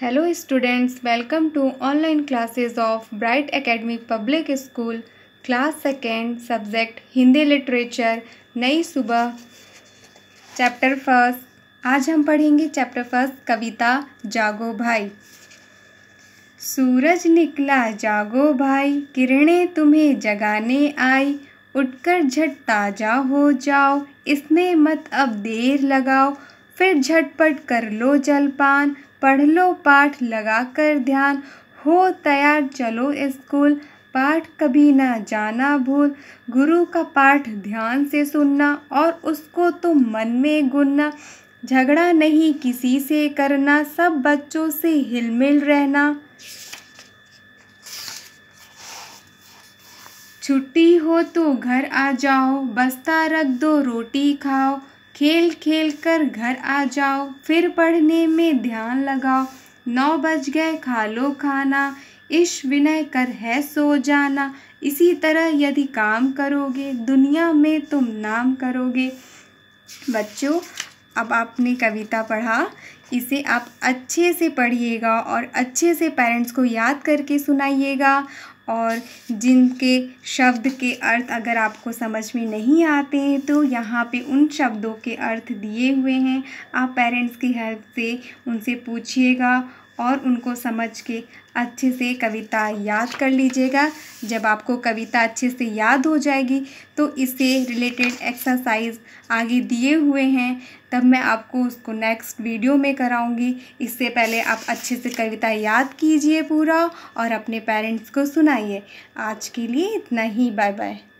hello students welcome to online classes of bright academy public school class second subject Hindi literature नई सुबह chapter first आज हम पढ़ेंगे chapter first कविता जागो भाई सूरज निकला जागो भाई किरणें तुम्हें जगाने आई उठकर झट ताजा हो जाओ इसमें मत अब देर लगाओ फिर झटपट कर लो जलपान पढ़ लो पाठ लगा कर ध्यान हो तैयार चलो स्कूल पाठ कभी ना जाना भूल गुरु का पाठ ध्यान से सुनना और उसको तो मन में गुनना झगड़ा नहीं किसी से करना सब बच्चों से हिलमिल रहना छुट्टी हो तो घर आ जाओ बस्ता रख दो रोटी खाओ खेल खेल कर घर आ जाओ फिर पढ़ने में ध्यान लगाओ नौ बज गए खा लो खाना इश विनय कर है सो जाना इसी तरह यदि काम करोगे दुनिया में तुम नाम करोगे बच्चों अब आपने कविता पढ़ा इसे आप अच्छे से पढ़िएगा और अच्छे से पेरेंट्स को याद करके सुनाइएगा और जिनके शब्द के अर्थ अगर आपको समझ में नहीं आते हैं तो यहाँ पे उन शब्दों के अर्थ दिए हुए हैं आप पेरेंट्स की हेल्प से उनसे पूछिएगा और उनको समझ के अच्छे से कविता याद कर लीजिएगा जब आपको कविता अच्छे से याद हो जाएगी तो इससे रिलेटेड एक्सरसाइज आगे दिए हुए हैं तब मैं आपको उसको नेक्स्ट वीडियो में कराऊंगी इससे पहले आप अच्छे से कविता याद कीजिए पूरा और अपने पेरेंट्स को सुनाइए आज के लिए इतना ही बाय बाय